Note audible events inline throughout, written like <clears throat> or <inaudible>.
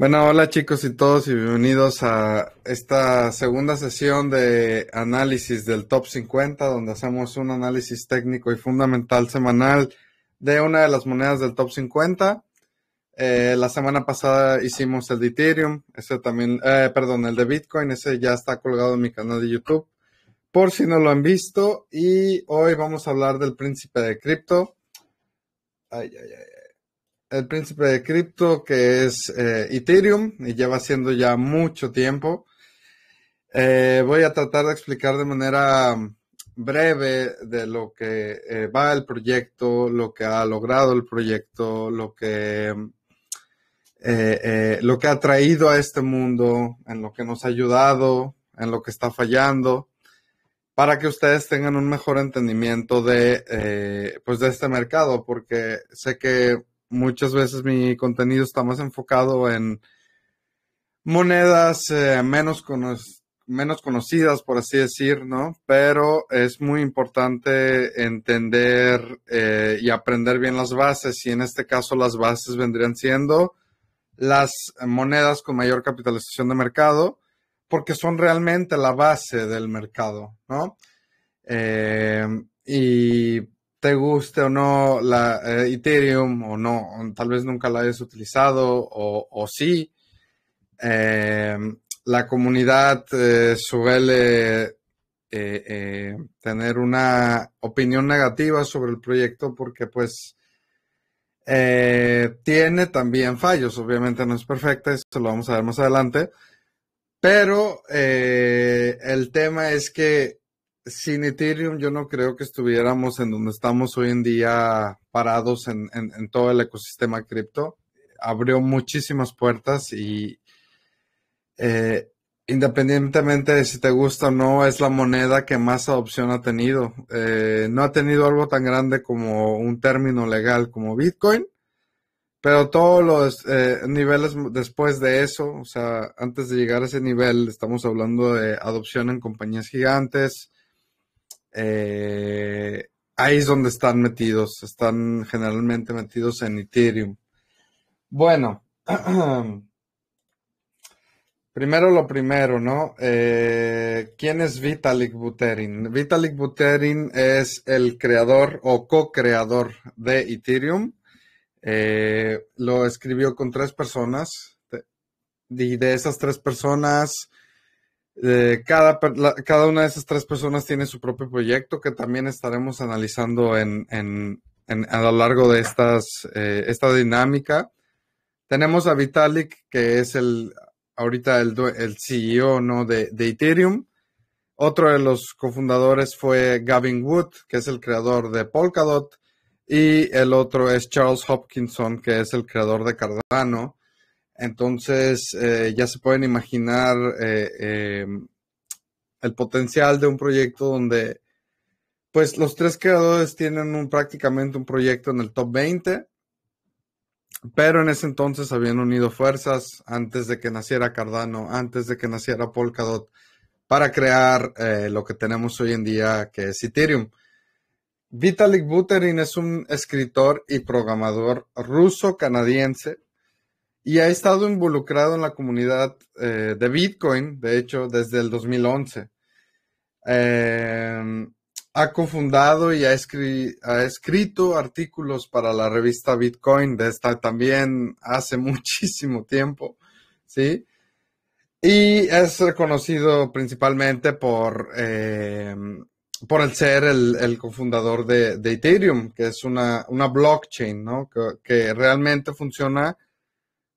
Bueno, hola chicos y todos y bienvenidos a esta segunda sesión de análisis del Top 50, donde hacemos un análisis técnico y fundamental semanal de una de las monedas del Top 50. Eh, la semana pasada hicimos el de Ethereum, ese también, eh, perdón, el de Bitcoin, ese ya está colgado en mi canal de YouTube, por si no lo han visto. Y hoy vamos a hablar del príncipe de cripto. Ay, ay, ay el príncipe de cripto que es eh, Ethereum y lleva siendo ya mucho tiempo. Eh, voy a tratar de explicar de manera mm, breve de lo que eh, va el proyecto, lo que ha logrado el proyecto, lo que, mm, lo que ha traído a este mundo, en lo que nos ha ayudado, en lo que está fallando para que ustedes tengan un mejor entendimiento de, pues de este mercado, porque sé que muchas veces mi contenido está más enfocado en monedas eh, menos, menos conocidas, por así decir, ¿no? Pero es muy importante entender eh, y aprender bien las bases y en este caso las bases vendrían siendo las monedas con mayor capitalización de mercado porque son realmente la base del mercado, ¿no? Eh, y te guste o no la eh, Ethereum o no, tal vez nunca la hayas utilizado o, sí, em, la comunidad eh, suele eh, tener una opinión negativa sobre el proyecto porque pues tiene también fallos, obviamente no es perfecta, eso lo vamos a ver más adelante, pero el tema es que sin Ethereum yo no creo que estuviéramos en donde estamos hoy en día parados en, en, todo el ecosistema cripto. Abrió muchísimas puertas y eh, independientemente de si te gusta o no, es la moneda que más adopción ha tenido. Eh, no ha tenido algo tan grande como un término legal como Bitcoin, pero todos los eh, niveles después de eso, o sea, antes de llegar a ese nivel, estamos hablando de adopción en compañías gigantes, eh, ahí es donde están metidos, están generalmente metidos en Ethereum. Bueno, <clears throat> primero lo primero, ¿no? Eh, ¿Quién es Vitalik Buterin? Vitalik Buterin es el creador o co-creador de Ethereum. Eh, lo escribió con tres personas y de esas tres personas cada, cada una de esas tres personas tiene su propio proyecto que también estaremos analizando en, a lo largo de eh, esta dinámica. Tenemos a Vitalik, que es el ahorita el, el CEO ¿no? de, de Ethereum. Otro de los cofundadores fue Gavin Wood, que es el creador de Polkadot. Y el otro es Charles Hopkinson, que es el creador de Cardano. Entonces, eh, ya se pueden imaginar eh, eh, el potencial de un proyecto donde, pues, los tres creadores tienen prácticamente un proyecto en el top 20, pero en ese entonces habían unido fuerzas antes de que naciera Cardano, antes de que naciera Polkadot, para crear lo que tenemos hoy en día, que es Ethereum. Vitalik Buterin es un escritor y programador ruso-canadiense y ha estado involucrado en la comunidad eh, de Bitcoin, de hecho, desde el 2011. Em, ha cofundado y ha, escrito artículos para la revista Bitcoin, de esta también hace <laughs> muchísimo tiempo, ¿sí? Y es reconocido principalmente por, em, por el ser el, cofundador de, Ethereum, que es una, blockchain, que realmente funciona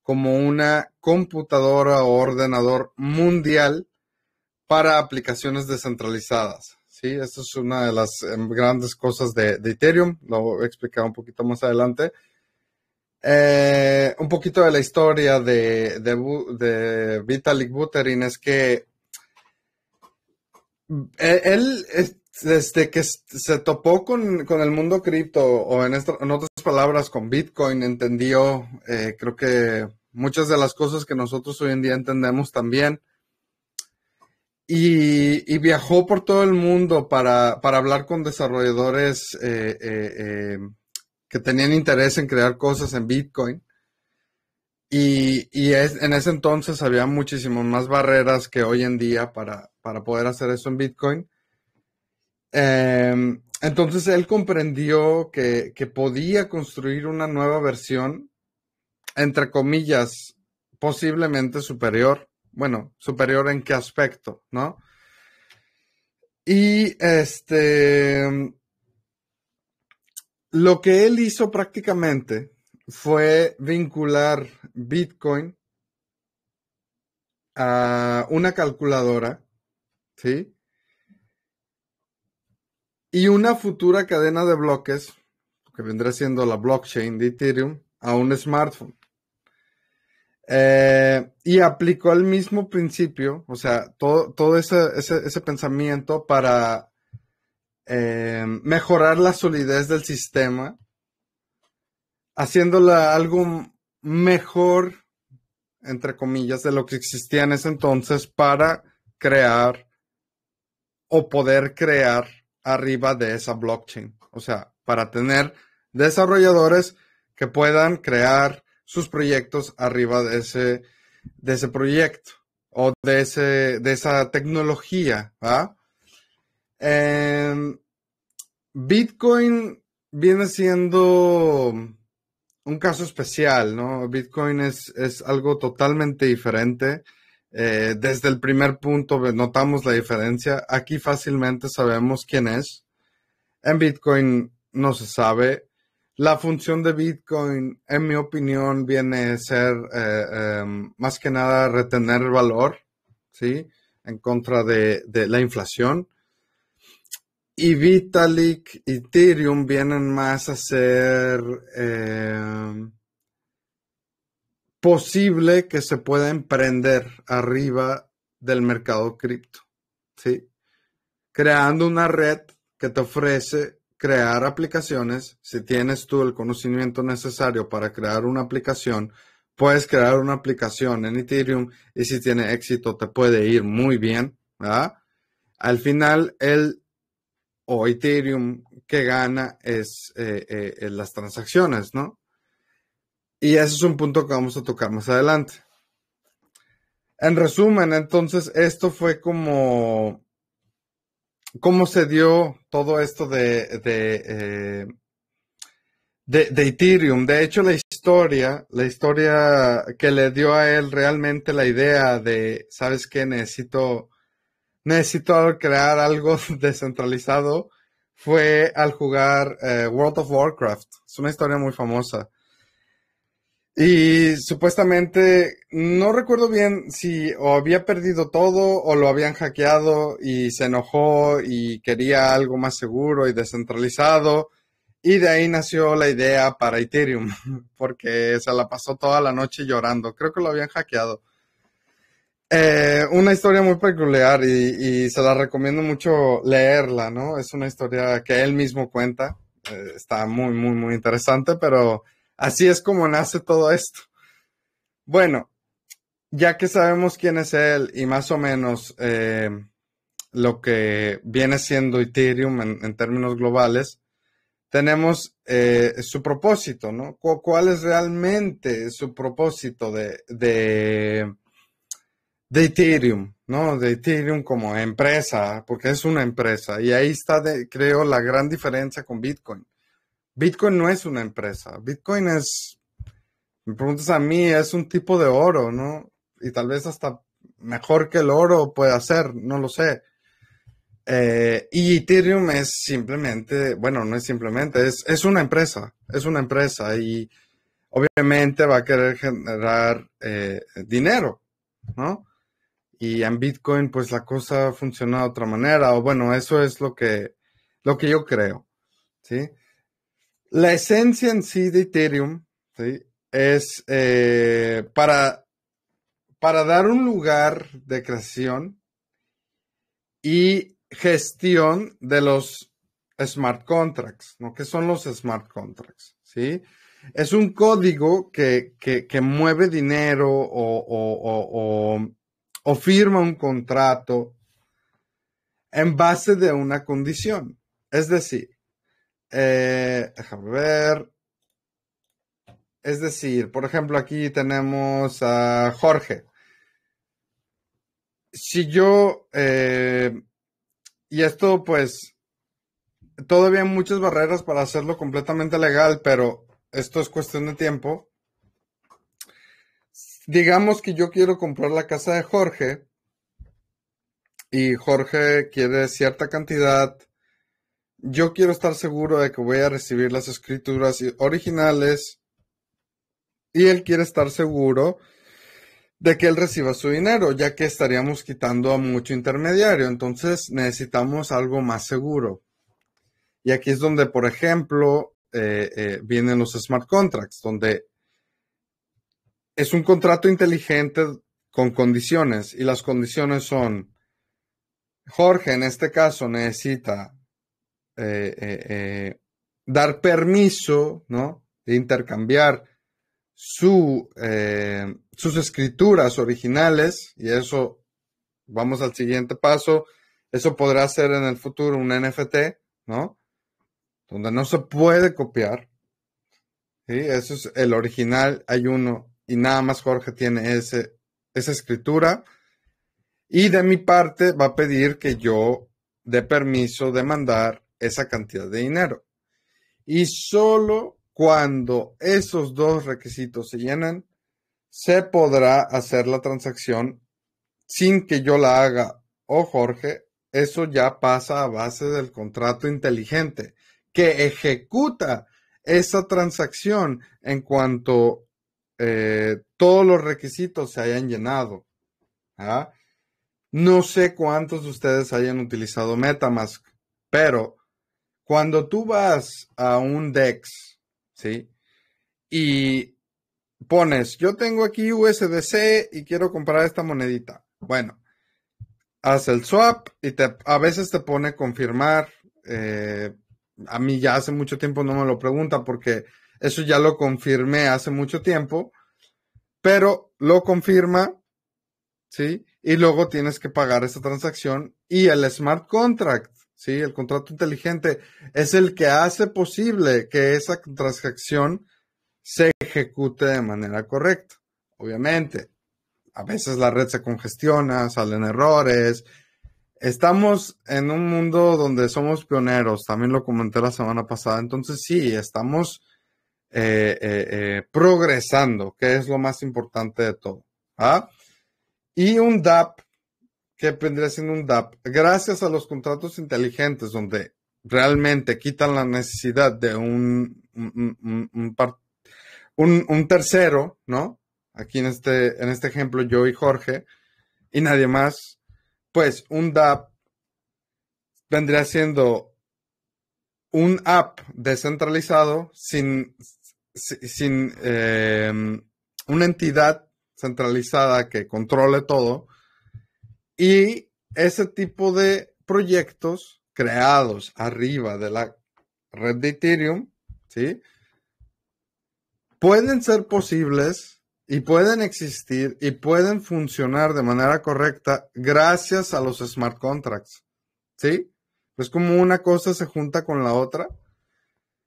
como una computadora o ordenador mundial para aplicaciones descentralizadas. ¿sí? Esto es una de las em, grandes cosas de, Ethereum, lo voy a explicar un poquito más adelante. Eh, un poquito de la historia de, Vitalik Buterin es que eh, él, eh, desde que se topó con, el mundo cripto o en, esto, palabras con Bitcoin entendió, eh, creo que muchas de las cosas que nosotros hoy en día entendemos también. Y, viajó por todo el mundo para, hablar con desarrolladores eh, eh, que tenían interés en crear cosas en Bitcoin. Y, es, en ese entonces había muchísimas más barreras que hoy en día para, poder hacer eso en Bitcoin. Em, entonces él comprendió que, podía construir una nueva versión, entre comillas, posiblemente superior. Bueno, superior en qué aspecto, ¿no? Y este, lo que él hizo prácticamente fue vincular Bitcoin a una calculadora, ¿sí? y una futura cadena de bloques, que vendrá siendo la blockchain de Ethereum, a un smartphone. Eh, y aplicó el mismo principio, o sea, todo, todo ese, pensamiento para eh, mejorar la solidez del sistema, haciéndola algo mejor, entre comillas, de lo que existía en ese entonces para crear o poder crear arriba de esa blockchain. O sea, para tener desarrolladores que puedan crear sus proyectos arriba de ese, de ese proyecto o de, ese, de esa tecnología. Em, Bitcoin viene siendo un caso especial, ¿no? Bitcoin es, es algo totalmente diferente. Eh, desde el primer punto notamos la diferencia. Aquí fácilmente sabemos quién es. En Bitcoin no se sabe. La función de Bitcoin, en mi opinión, viene a ser eh, em, más que nada retener el valor, ¿sí? En contra de, de la inflación. Y Vitalik y Ethereum vienen más a ser em, posible que se pueda emprender arriba del mercado cripto, ¿sí? Creando una red que te ofrece crear aplicaciones. Si tienes tú el conocimiento necesario para crear una aplicación, puedes crear una aplicación en Ethereum y si tiene éxito te puede ir muy bien, ¿verdad? Al final, el o Ethereum que gana es eh, eh, eh, las transacciones, ¿no? Y ese es un punto que vamos a tocar más adelante. En resumen, entonces, esto fue como cómo se dio todo esto de, eh, de, de, Ethereum. De hecho, la historia, la historia que le dio a él realmente la idea de, ¿sabes qué? Necesito, necesito crear algo <laughs> descentralizado fue al jugar eh, World of Warcraft. Es una historia muy famosa. Y supuestamente, no recuerdo bien si o había perdido todo o lo habían hackeado y se enojó y quería algo más seguro y descentralizado. Y de ahí nació la idea para Ethereum, <laughs> porque se la pasó toda la noche llorando. Creo que lo habían hackeado. Eh, una historia muy peculiar y, se la recomiendo mucho leerla, ¿no? Es una historia que él mismo cuenta. Eh, está muy, muy, muy interesante, pero Así es como nace todo esto. Bueno, ya que sabemos quién es él y más o menos eh, lo que viene siendo Ethereum en, términos globales, tenemos eh, su propósito, ¿no? ¿Cuál es realmente su propósito de, de, Ethereum, ¿no? De Ethereum como empresa, porque es una empresa. Y ahí está, creo, la gran diferencia con Bitcoin. Bitcoin no es una empresa. Bitcoin es, me preguntas a mí, es un tipo de oro, ¿no? Y tal vez hasta mejor que el oro puede ser, no lo sé. Eh, y Ethereum es simplemente, bueno, no es simplemente, es, es, una empresa, es una empresa y obviamente va a querer generar eh, dinero, ¿no? Y en Bitcoin pues la cosa funciona de otra manera, o bueno, eso es lo que, lo que yo creo, ¿sí? La esencia en sí de Ethereum es eh, para, para dar un lugar de creación y gestión de los smart contracts, ¿no? ¿Qué son los smart contracts? ¿Sí? Es un código que, mueve dinero o, o, firma un contrato en base de una condición. Es decir, eh, ver. Es decir, por ejemplo, aquí tenemos a Jorge. Si yo, eh, y esto pues, todavía hay muchas barreras para hacerlo completamente legal, pero esto es cuestión de tiempo. Digamos que yo quiero comprar la casa de Jorge y Jorge quiere cierta cantidad yo quiero estar seguro de que voy a recibir las escrituras originales y él quiere estar seguro de que él reciba su dinero, ya que estaríamos quitando a mucho intermediario. Entonces necesitamos algo más seguro. Y aquí es donde, por ejemplo, eh, eh, vienen los smart contracts, donde es un contrato inteligente con condiciones y las condiciones son, Jorge en este caso necesita eh, eh, eh, dar permiso, ¿no? De intercambiar su, sus escrituras originales, y eso, vamos al siguiente paso, eso podrá ser en el futuro un NFT, ¿no? Donde no se puede copiar. ¿sí? Eso es el original, hay uno, y nada más Jorge tiene ese, esa escritura. Y de mi parte va a pedir que yo dé permiso de mandar esa cantidad de dinero. Y solo cuando esos dos requisitos se llenan, se podrá hacer la transacción sin que yo la haga o oh, Jorge. Eso ya pasa a base del contrato inteligente que ejecuta esa transacción en cuanto eh, todos los requisitos se hayan llenado. ¿ah? No sé cuántos de ustedes hayan utilizado Metamask, pero cuando tú vas a un DEX, ¿sí? Y pones, yo tengo aquí USDC y quiero comprar esta monedita. Bueno, haz el swap y a veces te pone confirmar. Eh, a mí ya hace mucho tiempo no me lo pregunta porque eso ya lo confirmé hace mucho tiempo, pero lo confirma, ¿sí? Y luego tienes que pagar esa transacción y el smart contract ¿sí? El contrato inteligente es el que hace posible que esa transacción se ejecute de manera correcta. Obviamente, a veces la red se congestiona, salen errores. Estamos en un mundo donde somos pioneros, también lo comenté la semana pasada, entonces sí, estamos eh, eh, eh, progresando, que es lo más importante de todo. ¿ah? Y un DAP que vendría siendo un DAP, gracias a los contratos inteligentes donde realmente quitan la necesidad de un, un, tercero, ¿no? Aquí en este, en este ejemplo yo y Jorge y nadie más, pues un DAP vendría siendo un app descentralizado sin, sin em, una entidad centralizada que controle todo y ese tipo de proyectos creados arriba de la red de Ethereum, ¿sí? Pueden ser posibles y pueden existir y pueden funcionar de manera correcta gracias a los smart contracts, ¿sí? Es como una cosa se junta con la otra,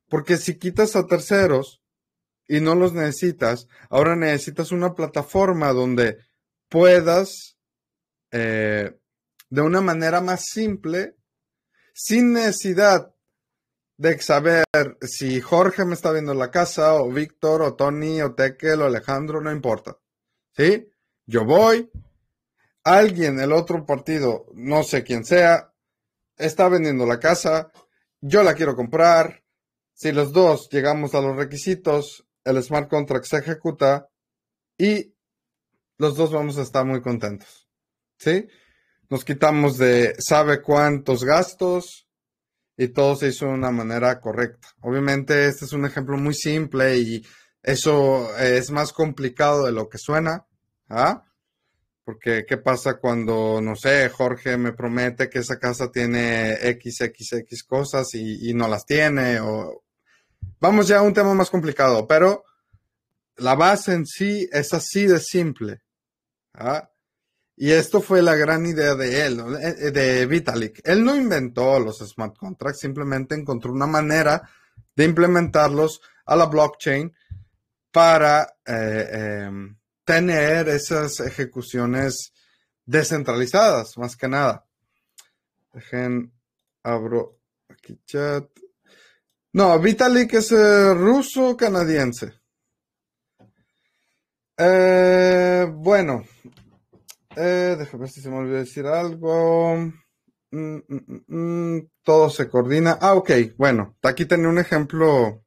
porque si quitas a terceros y no los necesitas, ahora necesitas una plataforma donde puedas eh, de una manera más simple, sin necesidad de saber si Jorge me está viendo la casa, o Víctor, o Tony, o Tekel, o Alejandro, no importa. ¿Sí? Yo voy, alguien, el otro partido, no sé quién sea, está vendiendo la casa, yo la quiero comprar. Si los dos llegamos a los requisitos, el smart contract se ejecuta y los dos vamos a estar muy contentos. ¿sí? Nos quitamos de sabe cuántos gastos y todo se hizo de una manera correcta. Obviamente este es un ejemplo muy simple y eso es más complicado de lo que suena, ¿ah? Porque qué pasa cuando, no sé, Jorge me promete que esa casa tiene XXX cosas y, no las tiene o... Vamos ya a un tema más complicado, pero la base en sí es así de simple. ¿ah? Y esto fue la gran idea de él, eh, eh, de Vitalik. Él no inventó los smart contracts, simplemente encontró una manera de implementarlos a la blockchain para eh, em, tener esas ejecuciones descentralizadas, más que nada. Dejen, abro aquí chat. No, Vitalik es ruso-canadiense. bueno. Eh, déjame ver si se me olvidó decir algo. Mm, mm, mm, todo se coordina. Ah, ok. Bueno, aquí tenía un ejemplo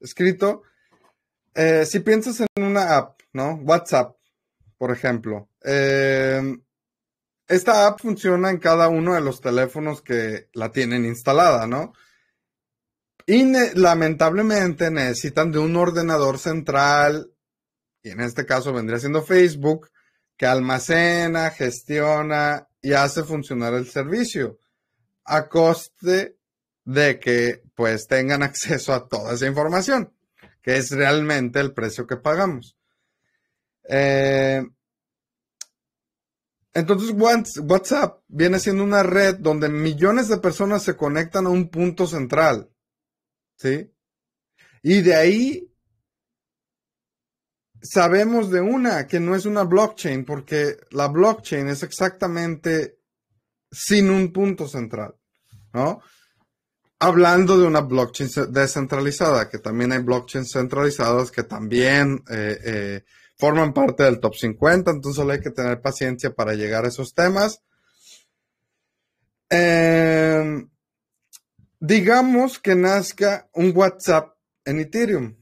escrito. Eh, si piensas en una app, ¿no? WhatsApp, por ejemplo. Em, esta app funciona en cada uno de los teléfonos que la tienen instalada, ¿no? Y lamentablemente necesitan de un ordenador central, y en este caso vendría siendo Facebook, que almacena, gestiona y hace funcionar el servicio a coste de que pues tengan <laughs> acceso a toda esa información, que es realmente el precio que pagamos. Eh, entonces WhatsApp viene siendo una red donde millones de personas se conectan a un punto central, ¿sí? Y de ahí sabemos de una que no es una blockchain porque la blockchain es exactamente sin un punto central, ¿no? Hablando de una blockchain descentralizada, que también hay blockchains centralizadas que también eh, eh, forman parte del top 50, entonces solo hay que tener paciencia para llegar a esos temas. Em, digamos que nazca un WhatsApp en Ethereum,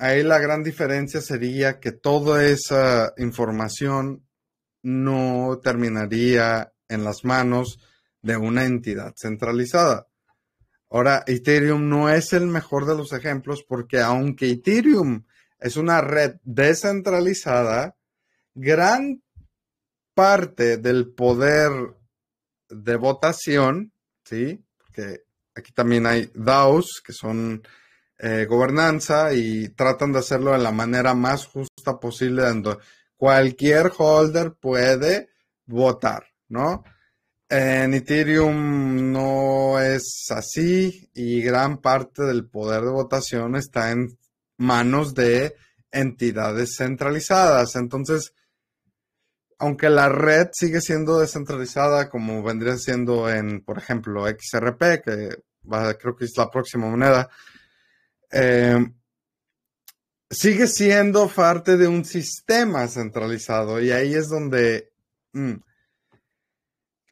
ahí la gran diferencia sería que toda esa información no terminaría en las manos de una entidad centralizada. Ahora, Ethereum no es el mejor de los ejemplos porque aunque Ethereum es una red descentralizada, gran parte del poder de votación, ¿sí? Porque aquí también hay DAOs, que son eh, gobernanza y tratan de hacerlo de la manera más justa posible, donde cualquier holder puede votar, ¿no? En Ethereum no es así y gran parte del poder de votación está en manos de entidades centralizadas. Entonces, aunque la red sigue siendo descentralizada como vendría siendo en, por ejemplo, XRP, que creo que es la próxima moneda, eh, sigue siendo parte de un sistema centralizado y ahí es donde... Mm,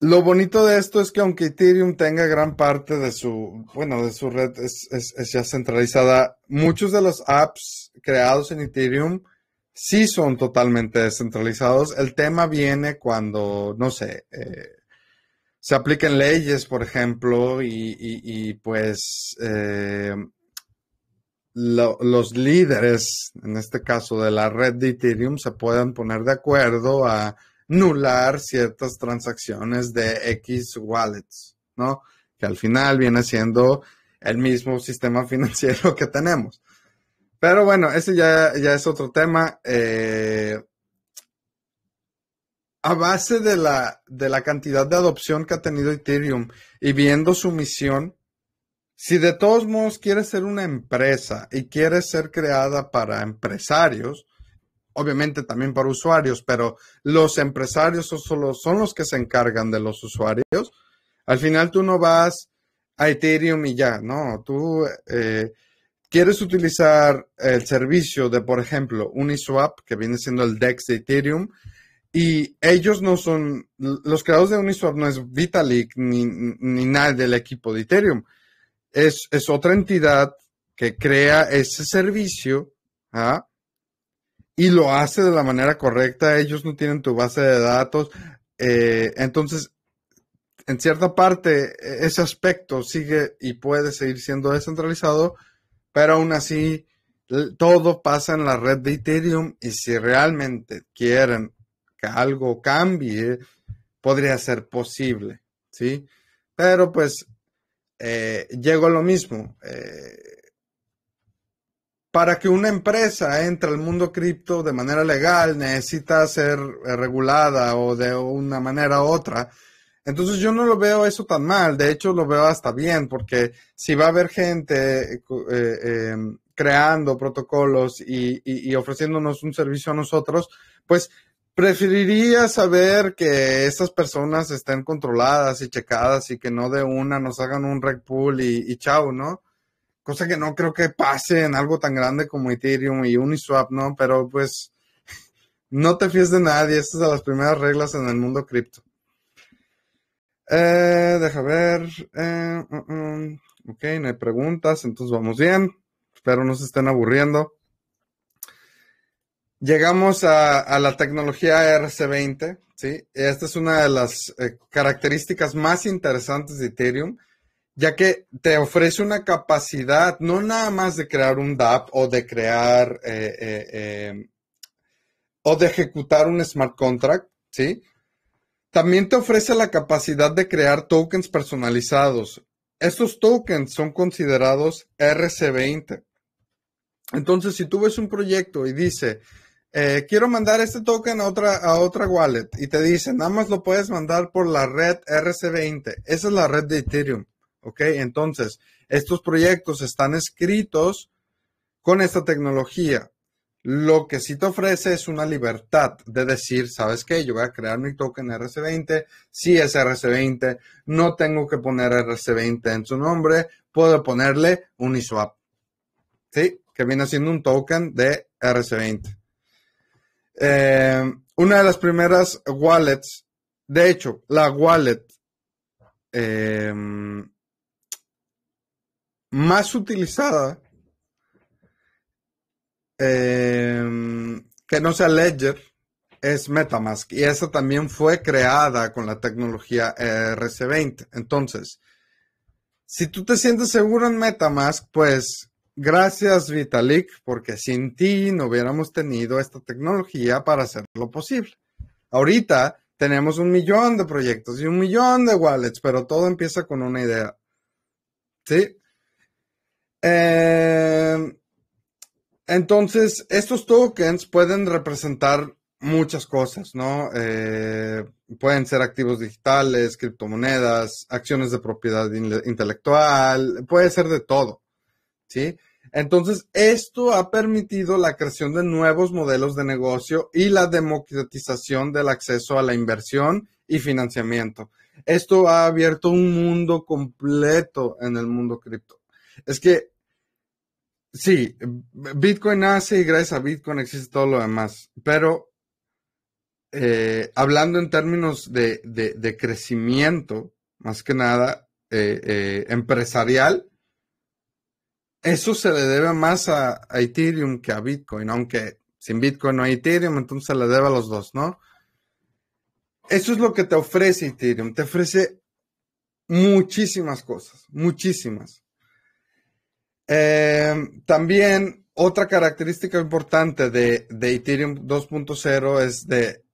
lo bonito de esto es que aunque Ethereum tenga gran parte de su, bueno, de su red es, ya centralizada, muchos de los apps creados en Ethereum sí son totalmente descentralizados. El tema viene cuando, no sé, eh, se apliquen leyes, por ejemplo, y, y pues eh, los líderes, en este caso de la red de Ethereum, se puedan poner de acuerdo a nular ciertas transacciones de X wallets, ¿no? Que al final viene siendo el mismo sistema <laughs> financiero que tenemos. Pero bueno, ese ya, ya es otro tema. Eh, a base de la, de la cantidad de adopción que ha tenido Ethereum y viendo su misión, si de todos modos quieres ser una empresa y quieres ser creada para empresarios, obviamente también para usuarios, pero los empresarios son, solo, son los que se encargan de los usuarios. Al final tú no vas a Ethereum y ya, no, tú eh, quieres utilizar el servicio de, por ejemplo, Uniswap, que viene siendo el DEX de Ethereum, y ellos no son, los creadores de Uniswap no es Vitalik ni, ni nadie del equipo de Ethereum es, otra entidad que crea ese servicio ¿ah? y lo hace de la manera correcta. Ellos no tienen tu base de datos. Eh, entonces, en cierta parte, e, ese aspecto sigue y puede seguir siendo descentralizado, pero aún así, todo pasa en la red de Ethereum y si realmente quieren que algo cambie, podría ser posible, ¿sí? Pero pues eh, llego a lo mismo. Eh, para que una empresa entre al mundo cripto de manera legal necesita ser eh, regulada o de una manera u otra. Entonces yo no lo veo eso tan mal, de hecho lo veo hasta bien, porque si va a haber gente em, creando protocolos y, ofreciéndonos un servicio a nosotros, pues preferiría saber que esas personas estén controladas y checadas y que no de una nos hagan un Red pool y, chao, ¿no? Cosa que no creo que pase en algo tan grande como Ethereum y Uniswap, ¿no? Pero pues <laughs> no te fíes de nadie, estas son las primeras reglas en el mundo cripto. Eh, deja ver. Eh, mm, mm, ok, no hay preguntas, entonces vamos bien. Espero no se estén aburriendo. Llegamos a, la tecnología RC20, ¿sí? Esta es una de las eh, características más interesantes de Ethereum, ya que te ofrece una capacidad, no nada más de crear un DApp o de crear eh, eh, o de ejecutar un smart contract, ¿sí? También te ofrece la capacidad de crear tokens personalizados. Estos tokens son considerados RC20. Entonces, si tú ves un proyecto y dice, eh, quiero mandar este token a otra, a otra wallet y te dicen, nada más lo puedes mandar por la red RC20. Esa es la red de Ethereum. ¿Ok? Entonces, estos proyectos están escritos con esta tecnología. Lo que sí te ofrece es una libertad de decir, ¿sabes qué? Yo voy a crear mi token RC20, si es RC20, no tengo que poner RC20 en su nombre, puedo ponerle Uniswap, ¿sí? Que viene siendo un token de RC20. Eh, una de las primeras wallets, de hecho, la wallet eh, más utilizada eh, que no sea Ledger es Metamask y esa también fue creada con la tecnología RC20. Entonces, si tú te sientes seguro en Metamask, pues Gracias Vitalik, porque sin ti no hubiéramos tenido esta tecnología para hacerlo posible. Ahorita tenemos un millón de proyectos y un millón de wallets, pero todo empieza con una idea. ¿Sí? Em, entonces, estos tokens pueden representar muchas cosas, ¿no? Eh, pueden ser activos digitales, criptomonedas, acciones de propiedad intelectual, puede ser de todo, ¿sí? Entonces, esto ha permitido la creación de nuevos modelos de negocio y la democratización del acceso a la inversión y financiamiento. Esto ha abierto un mundo completo en el mundo cripto. Es que, sí, Bitcoin nace y gracias a Bitcoin existe todo lo demás, pero eh, hablando en términos de, crecimiento, más que nada eh, eh, empresarial, eso se le debe más a, Ethereum que a Bitcoin, aunque sin Bitcoin no hay Ethereum, entonces se le debe a los dos, ¿no? Eso es lo que te ofrece Ethereum, te ofrece muchísimas cosas, muchísimas. Eh, también otra característica importante de, de Ethereum 2.0 es de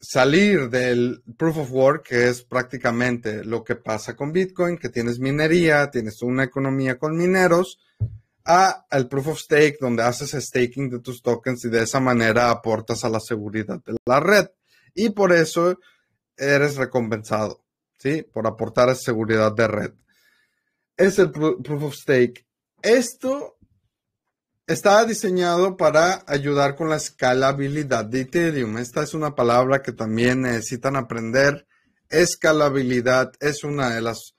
salir del proof of work, que es prácticamente lo que pasa con Bitcoin, que tienes minería, tienes una economía con mineros, a al proof of stake, donde haces staking de tus tokens y de esa manera aportas a la seguridad de la red. Y por eso eres recompensado, ¿sí? Por aportar seguridad de red. Es el proof of stake. Esto está diseñado para ayudar con la escalabilidad de Ethereum. Esta es una palabra que también necesitan aprender. Escalabilidad es una de las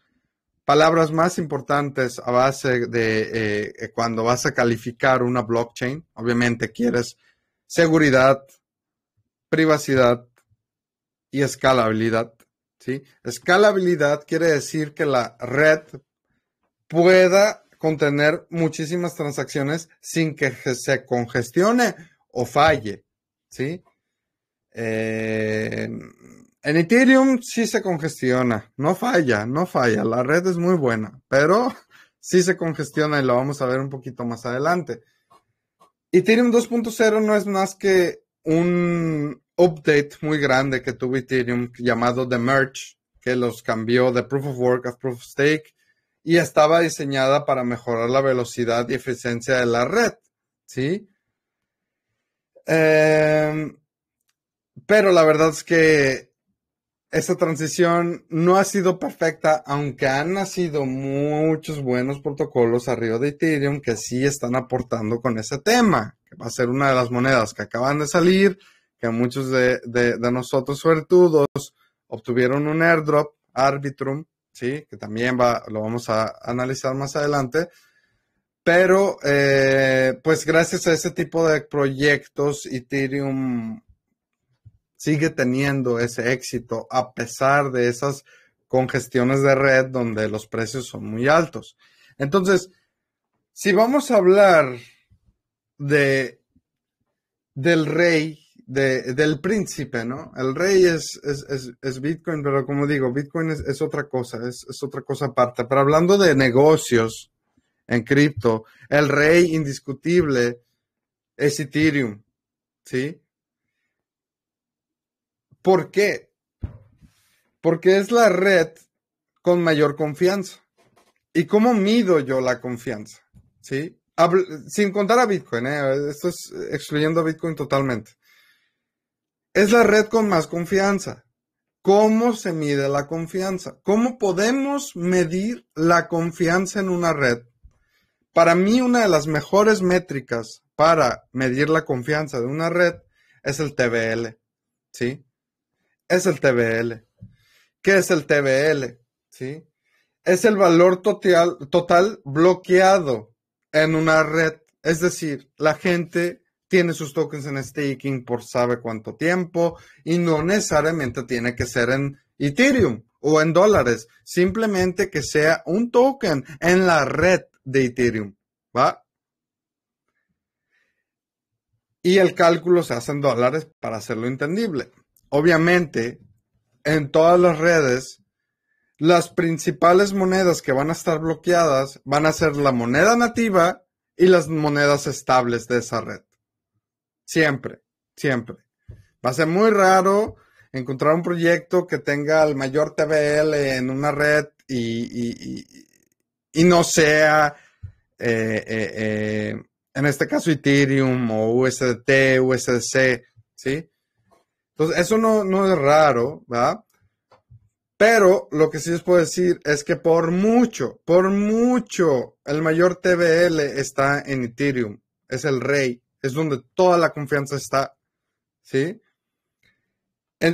palabras más importantes a base de eh, eh, cuando vas a calificar una blockchain. Obviamente quieres seguridad, privacidad y escalabilidad. ¿sí? Escalabilidad quiere decir que la red pueda contener muchísimas transacciones sin que se congestione o falle. ¿sí? Eh, en Ethereum sí se congestiona, no falla, no falla, la red es muy buena, pero <laughs> sí se congestiona y lo vamos a ver un poquito más adelante. Ethereum 2.0 no es más que un update muy grande que tuvo Ethereum llamado The Merge, que los cambió de Proof of Work a Proof of Stake y estaba diseñada para mejorar la velocidad y eficiencia de la red, ¿sí? Em, pero la verdad es que esta transición no ha sido perfecta, aunque han nacido muchos buenos protocolos arriba de Ethereum que sí están aportando con ese tema, que va a ser una de las monedas que acaban de salir, que muchos de, nosotros suertudos obtuvieron un airdrop, Arbitrum, ¿sí? que también va, lo vamos a analizar más adelante. Pero, eh, pues gracias a ese tipo de proyectos, Ethereum sigue teniendo ese éxito a pesar de esas congestiones de red donde los precios son muy altos. Entonces, si vamos a hablar de del rey, del príncipe, ¿no? El rey es, es, es Bitcoin, pero como digo, Bitcoin es, otra cosa, es, otra cosa aparte. Pero hablando de negocios en cripto, el rey indiscutible es Ethereum, ¿sí? ¿Por qué? Porque es la red con mayor confianza. ¿Y cómo mido yo la confianza? ¿Sí? sin contar a Bitcoin, ¿eh? esto es excluyendo a Bitcoin totalmente. Es la red con más confianza. ¿Cómo se mide la confianza? ¿Cómo podemos medir la confianza en una red? Para mí, una de las mejores métricas para medir la confianza de una red es el TBL, ¿sí? es el TBL. ¿Qué es el TBL? ¿Sí? Es el valor total, total bloqueado en una red. Es decir, la gente tiene sus tokens en staking por sabe cuánto tiempo y no necesariamente tiene que ser en Ethereum o en dólares, simplemente que sea un token en la red de Ethereum, ¿va? Y el cálculo se hace en dólares para hacerlo entendible obviamente, en todas las redes, las principales monedas que van a estar bloqueadas van a ser la moneda nativa y las monedas estables de esa red. Siempre, siempre. Va a ser muy raro encontrar un proyecto que tenga el mayor TBL en una red y, no sea, eh, eh, eh, en este caso, Ethereum o USDT, USDC, ¿sí? Entonces, eso no, es raro, ¿verdad? Pero lo que sí les puedo decir es que por mucho, por mucho, el mayor TBL está en Ethereum. Es el rey. Es donde toda la confianza está. ¿Sí?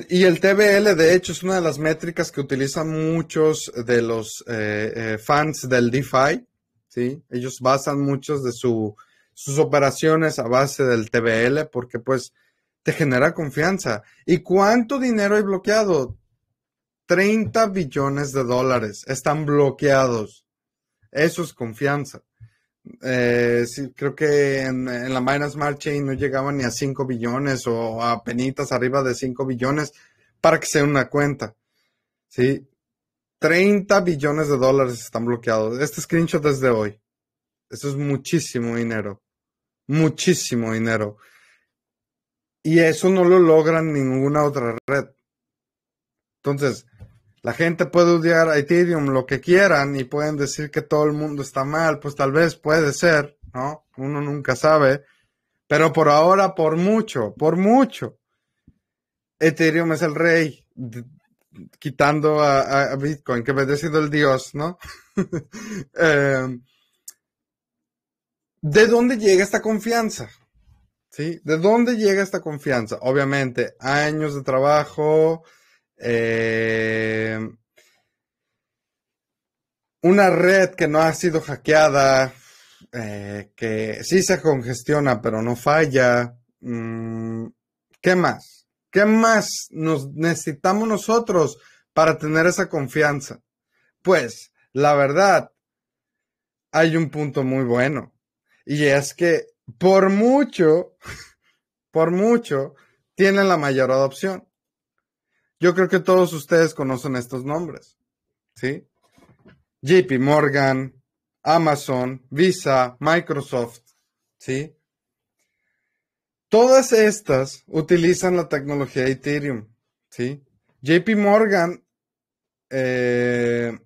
y el TBL, de hecho, es una de las métricas que utilizan muchos de los eh, eh, fans del DeFi. ¿Sí? Ellos basan muchas de sus operaciones a base del TBL porque, pues, te genera confianza. ¿Y cuánto dinero hay bloqueado? 30 billones de dólares están bloqueados. Eso es confianza. Eh, creo que en, la main Smart Chain no llegaban ni a 5 billones o a penitas arriba de 5 billones para que sea una cuenta. ¿Sí? 30 billones de dólares están bloqueados. Este screenshot es de hoy. Eso es muchísimo dinero. Muchísimo dinero. Y eso no lo logran ninguna otra red. Entonces, la gente puede odiar a Ethereum lo que quieran y pueden decir que todo el mundo está mal, pues tal vez puede ser, ¿no? Uno nunca sabe, pero por ahora, por mucho, por mucho, Ethereum es el rey, quitando a, Bitcoin, que ha el dios, ¿no? <laughs> Em, ¿De dónde llega esta confianza? ¿De dónde llega esta confianza? Obviamente, años de trabajo, eh, una red que no ha sido hackeada, eh, que sí se congestiona, pero no falla. Mm, ¿Qué más? ¿Qué más nos necesitamos nosotros para tener esa confianza? Pues, la verdad, hay un punto muy bueno. Y es que por mucho, por mucho, tienen la mayor adopción. Yo creo que todos ustedes conocen estos nombres, ¿sí? JP Morgan, Amazon, Visa, Microsoft, ¿sí? Todas estas utilizan la tecnología Ethereum, ¿sí? JP Morgan, eh,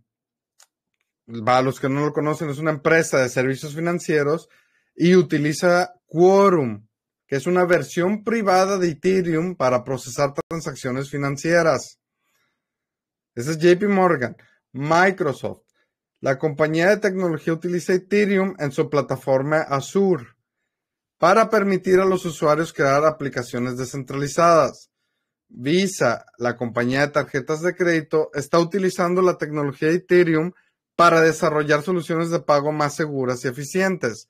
para los que no lo conocen, es una empresa de servicios financieros y utiliza Quorum, que es una versión privada de Ethereum para procesar transacciones financieras. Ese es JP Morgan. Microsoft. La compañía de tecnología utiliza Ethereum en su plataforma Azure para permitir a los usuarios crear aplicaciones descentralizadas. Visa, la compañía de tarjetas de crédito, está utilizando la tecnología Ethereum para desarrollar soluciones de pago más seguras y eficientes.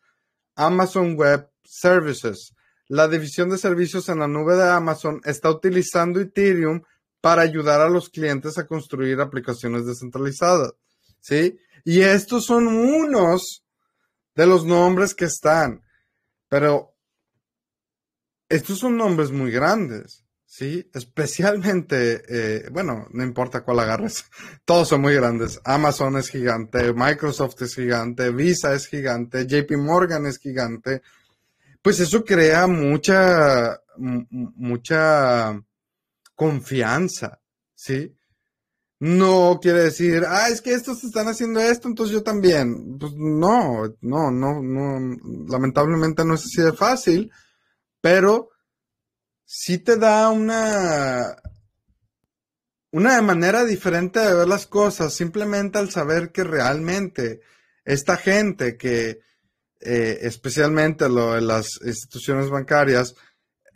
Amazon Web Services. La división de servicios en la nube de Amazon está utilizando Ethereum para ayudar a los clientes a construir aplicaciones descentralizadas. ¿Sí? Y estos son unos de los nombres que están. Pero estos son nombres muy grandes. Sí, especialmente, eh, bueno, no importa cuál agarres, <laughs> todos son muy grandes. Amazon es gigante, Microsoft es gigante, Visa es gigante, JP Morgan es gigante. Pues eso crea mucha, mucha confianza, ¿sí? No quiere decir, ah, es que estos están haciendo esto, entonces yo también. Pues no, no, no, no, lamentablemente no es así de fácil, pero sí te da una, una manera diferente de ver las cosas, simplemente al saber que realmente esta gente que, eh, especialmente lo de las instituciones bancarias,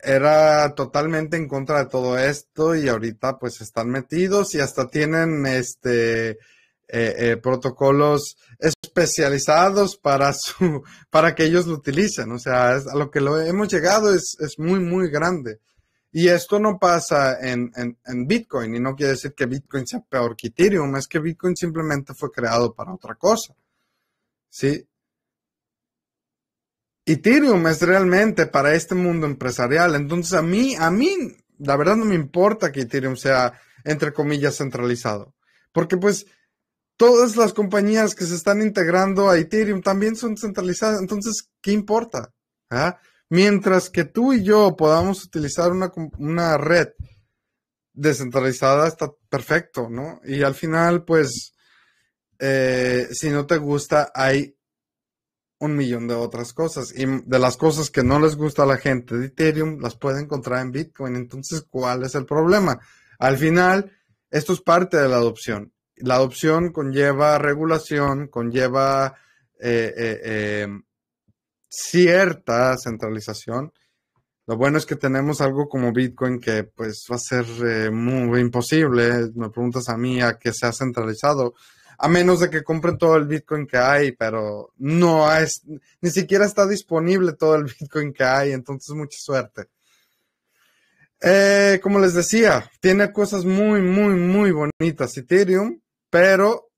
era totalmente en contra de todo esto y ahorita pues están metidos y hasta tienen este eh, eh, protocolos especializados para su <laughs> para que ellos lo utilicen. O sea, a lo que lo hemos llegado es, muy, muy grande. Y esto no pasa en, Bitcoin, y no quiere decir que Bitcoin sea peor que Ethereum, es que Bitcoin simplemente fue creado para otra cosa. ¿Sí? Ethereum es realmente para este mundo empresarial. Entonces, a mí, a mí, la verdad no me importa que Ethereum sea, entre comillas, centralizado. Porque pues todas las compañías que se están integrando a Ethereum también son centralizadas. Entonces, ¿qué importa? ¿Ah? Mientras que tú y yo podamos utilizar una, red descentralizada, está perfecto, ¿no? Y al final, pues, eh, si no te gusta, hay un millón de otras cosas. Y de las cosas que no les gusta a la gente de Ethereum, las puede encontrar en Bitcoin. Entonces, ¿cuál es el problema? Al final, esto es parte de la adopción la adopción conlleva regulación, conlleva eh, eh, eh, cierta centralización. Lo bueno es que tenemos algo como Bitcoin que pues va a ser muy imposible, me preguntas a mí, a qué se ha centralizado, a menos de que compren todo el Bitcoin que hay, pero no es, ni siquiera está disponible todo el <laughs> Bitcoin que hay, entonces mucha suerte. como les decía, tiene cosas muy, muy, muy bonitas. Ethereum pero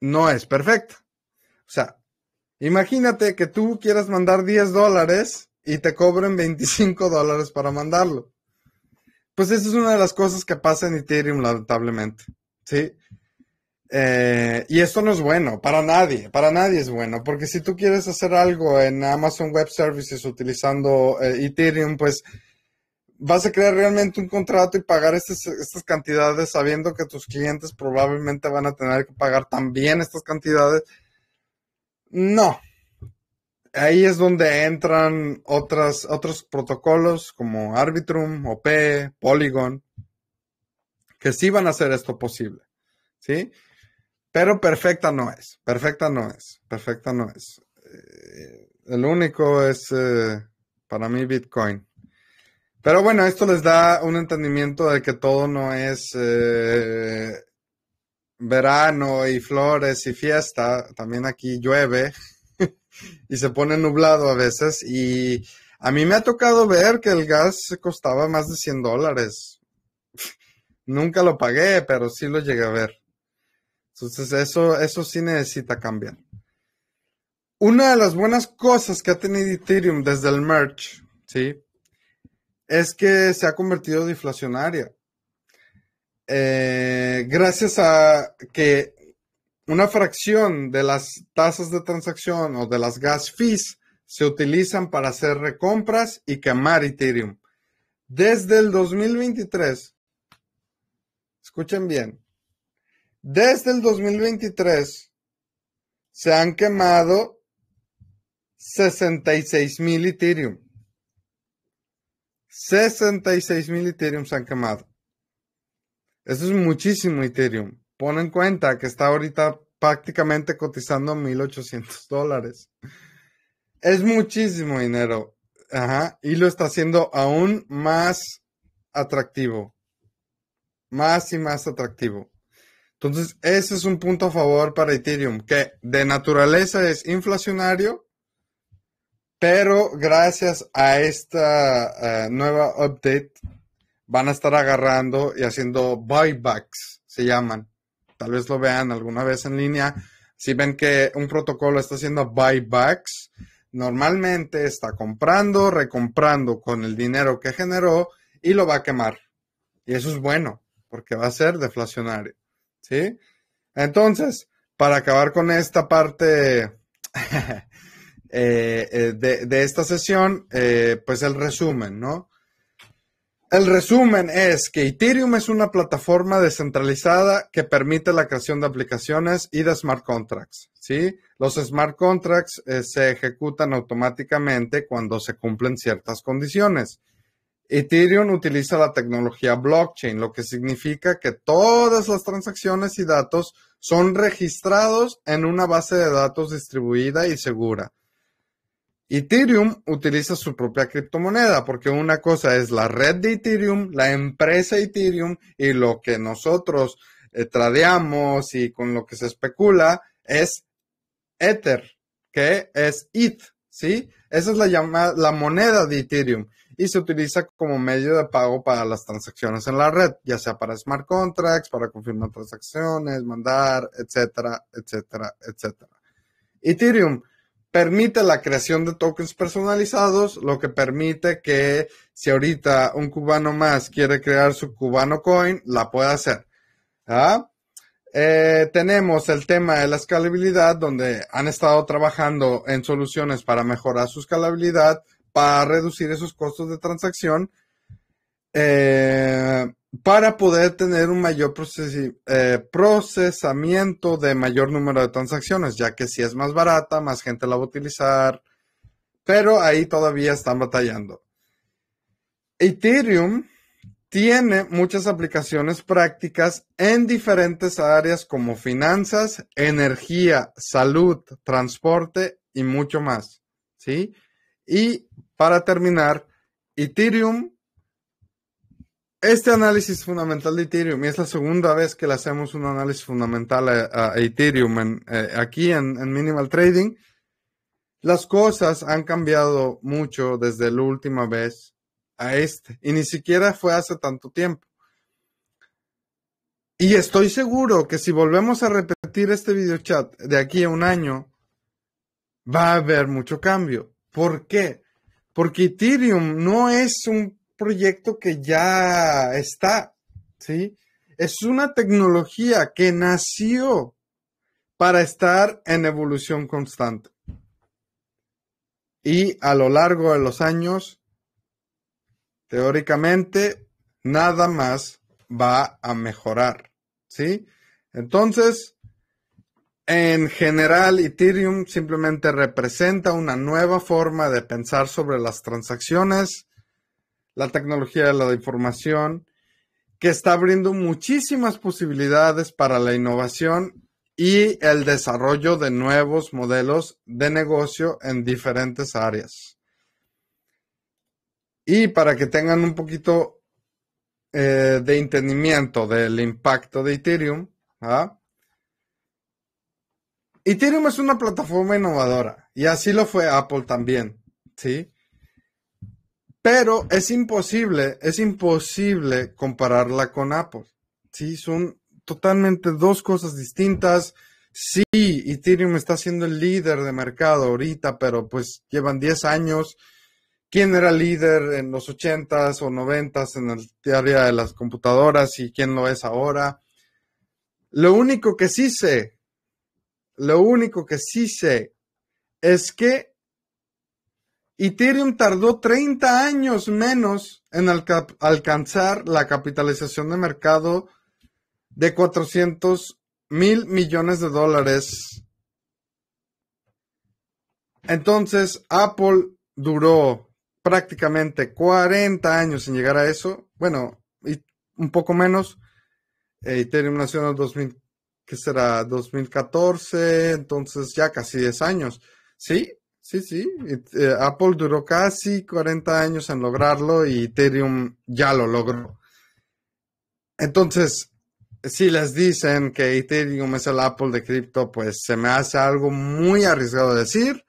no es perfecta. O sea, imagínate que tú quieras mandar 10 dólares y te cobren 25 dólares para mandarlo. Pues esa es una de las cosas que pasa en Ethereum, lamentablemente. ¿Sí? Eh, y esto no es bueno para nadie, para nadie es bueno, porque si tú quieres hacer algo en Amazon Web Services utilizando eh, Ethereum, pues vas a crear realmente un contrato y pagar estas, cantidades sabiendo que tus clientes probablemente van a tener que pagar también estas cantidades. No. Ahí es donde entran otros protocolos como Arbitrum, OP, Polygon, que sí van a hacer esto posible. ¿Sí? Pero perfecta no es. Perfecta no es. Perfecta no es. Eh, el único es eh, para mí Bitcoin. Pero bueno, esto les da un entendimiento de que todo no es eh, verano y flores y fiesta. También aquí llueve <laughs> y se pone nublado a veces. Y a mí me ha tocado ver que el gas costaba más de 100 dólares. <laughs> Nunca lo pagué, pero sí lo llegué a ver. Entonces eso, eso sí necesita cambiar. Una de las buenas cosas que ha tenido Ethereum desde el merge, ¿sí? es que se ha convertido en inflacionaria. Eh, gracias a que una fracción de las tasas de transacción o de las gas fees se utilizan para hacer recompras y quemar Ethereum. Desde el 2023, escuchen bien, desde el 2023 se han quemado 66 mil Ethereum. 66 mil Ethereum se han quemado. Eso es muchísimo Ethereum. Pon en cuenta que está ahorita prácticamente cotizando a 1800 dólares. Es muchísimo dinero. Ajá. Y lo está haciendo aún más atractivo. Más y más atractivo. Entonces, ese es un punto a favor para Ethereum, que de naturaleza es inflacionario pero gracias a esta eh, nueva update van a estar agarrando y haciendo buybacks, se llaman. Tal vez lo vean alguna vez en línea. Si ven que un protocolo está haciendo buybacks, normalmente está comprando, recomprando con el dinero que generó y lo va a quemar. Y eso es bueno, porque va a ser deflacionario. ¿Sí? Entonces, para acabar con esta parte <laughs> Eh, eh, de, esta sesión, eh, pues el resumen, ¿no? El resumen es que Ethereum es una plataforma descentralizada que permite la creación de aplicaciones y de smart contracts, ¿sí? Los smart contracts se ejecutan automáticamente cuando se cumplen ciertas condiciones. Ethereum utiliza la tecnología blockchain, lo que significa que todas las transacciones y datos son registrados en una base de datos distribuida y segura. Ethereum utiliza su propia criptomoneda, porque una cosa es la red de Ethereum, la empresa Ethereum y lo que nosotros eh, tradeamos y con lo que se especula es Ether, que es ETH, ¿sí? Esa es la, llamada, la moneda de Ethereum y se utiliza como medio de pago para las transacciones en la red, ya sea para smart contracts, para confirmar transacciones, mandar, etcétera, etcétera, etcétera. Ethereum permite la creación de tokens personalizados, lo que permite que si ahorita un cubano más quiere crear su cubano coin, la pueda hacer. ¿ah? Eh, tenemos el tema de la escalabilidad, donde han estado trabajando en soluciones para mejorar su escalabilidad, para reducir esos costos de transacción. Eh, para poder tener un mayor eh, procesamiento de mayor número de transacciones, ya que si es más barata, más gente la va a utilizar, pero ahí todavía están batallando. Ethereum tiene muchas aplicaciones prácticas en diferentes áreas como finanzas, energía, salud, transporte y mucho más, ¿sí? Y para terminar, Ethereum este análisis fundamental de Ethereum, y es la segunda vez que le hacemos un análisis fundamental a, Ethereum eh, aquí en, en, Minimal Trading, las cosas han cambiado mucho desde la última vez a este, y ni siquiera fue hace tanto tiempo. Y estoy seguro que si volvemos a repetir este video chat de aquí a un año, va a haber mucho cambio. ¿Por qué? Porque Ethereum no es un proyecto que ya está, ¿sí? Es una tecnología que nació para estar en evolución constante. Y a lo largo de los años, teóricamente, nada más va a mejorar, ¿sí? Entonces, en general, Ethereum simplemente representa una nueva forma de pensar sobre las transacciones la tecnología de la información, que está abriendo muchísimas posibilidades para la innovación y el desarrollo de nuevos modelos de negocio en diferentes áreas. Y para que tengan un poquito eh, de entendimiento del impacto de Ethereum, ¿ah? Ethereum es una plataforma innovadora y así lo fue Apple también, ¿sí? Pero es imposible, es imposible compararla con Apple. Sí, son totalmente dos cosas distintas. Sí, Ethereum está siendo el líder de mercado ahorita, pero pues llevan 10 años. ¿Quién era líder en los 80s o 90s en el área de las computadoras y quién lo es ahora? Lo único que sí sé, lo único que sí sé es que Ethereum tardó 30 años menos en alcanzar la capitalización de mercado de 400 mil millones de dólares. Entonces, Apple duró prácticamente 40 años en llegar a eso. Bueno, y un poco menos. Eh, Ethereum nació en el 2000, que será 2014, entonces ya casi 10 años. Sí, Sí, sí. Eh, Apple duró casi 40 años en lograrlo y Ethereum ya lo logró. Entonces, si les dicen que Ethereum es el Apple de cripto, pues se me hace algo muy arriesgado decir.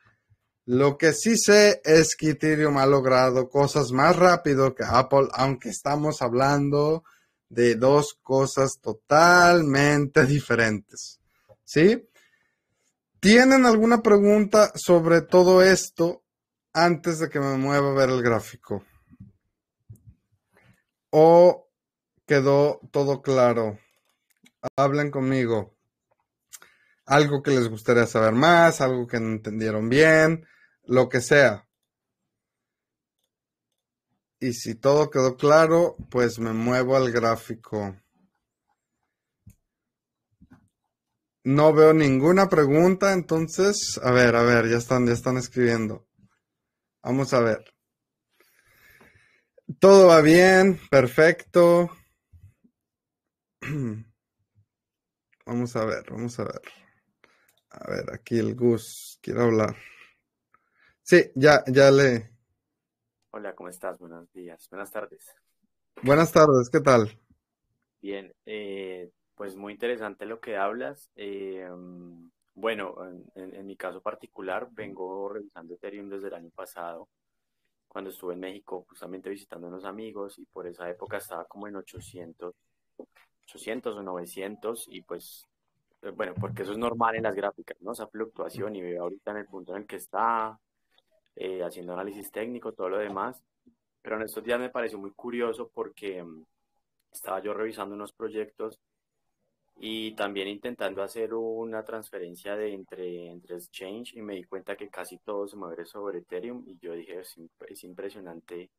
Lo que sí sé es que Ethereum ha logrado cosas más rápido que Apple, aunque estamos hablando de dos cosas totalmente <laughs> diferentes. ¿Sí? ¿Tienen alguna pregunta sobre todo esto antes de que me mueva a ver el gráfico? ¿O quedó todo claro? Hablen conmigo. Algo que les gustaría saber más, algo que no entendieron bien, lo que sea. Y si todo quedó claro, pues me muevo al gráfico. No veo ninguna pregunta, entonces, a ver, a ver, ya están, ya están escribiendo. Vamos a ver. Todo va bien, perfecto. <clears throat> Vamos a ver, vamos a ver. A ver, aquí el Gus, quiere hablar. Sí, ya, ya le. Hola, ¿cómo estás? Buenos días, buenas tardes. Buenas tardes, ¿qué tal? Bien, eh, pues muy interesante lo que hablas. Eh, mm, bueno, en, mi caso particular, vengo revisando Ethereum desde el año pasado, cuando estuve en México justamente visitando a unos amigos y por esa época estaba como en 800, 800 o 900 y pues, eh, bueno, porque eso es normal en las gráficas, ¿no? Esa fluctuación y veo ahorita en el punto en el que está, eh, haciendo análisis técnico, todo lo demás. Pero en estos días me pareció muy curioso porque mm, estaba yo revisando unos proyectos y también intentando hacer una transferencia de entre, entre exchange y me di cuenta que casi todo se mueve sobre Ethereum y yo dije, es, impresionante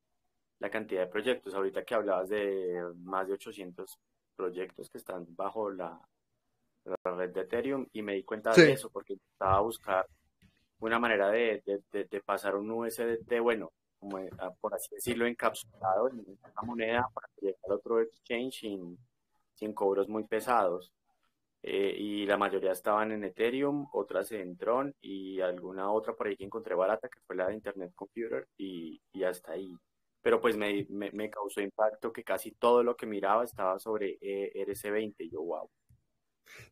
la cantidad de proyectos. Ahorita que hablabas de más de 800 proyectos que están bajo la, red de Ethereum y me di cuenta de eso porque estaba a buscar una manera de, de, pasar un USDT, bueno, como eh, por así decirlo, encapsulado en una moneda para llegar al otro exchange sin cobros muy pesados. Eh, y la mayoría estaban en Ethereum, otras en Tron y alguna otra por ahí que encontré barata, que fue la de Internet Computer, y, hasta ahí. Pero pues me, causó impacto que casi todo lo que miraba estaba sobre erc eh, 20 y yo wow.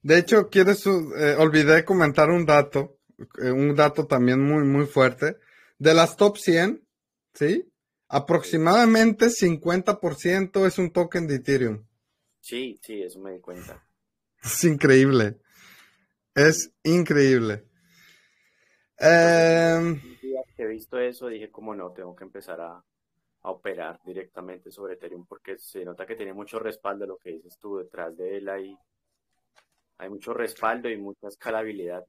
De hecho, quieres, eh, olvidé comentar un dato, un dato también muy, muy fuerte. De las top 100, ¿sí? Aproximadamente 50% es un token de Ethereum. Sí, sí, eso me di cuenta. Es increíble. Es increíble. Em, un día que he visto eso, dije, como no, tengo que empezar a, operar directamente sobre Ethereum porque se nota que tiene mucho respaldo lo que dices tú detrás de él. Hay, hay mucho respaldo y mucha escalabilidad.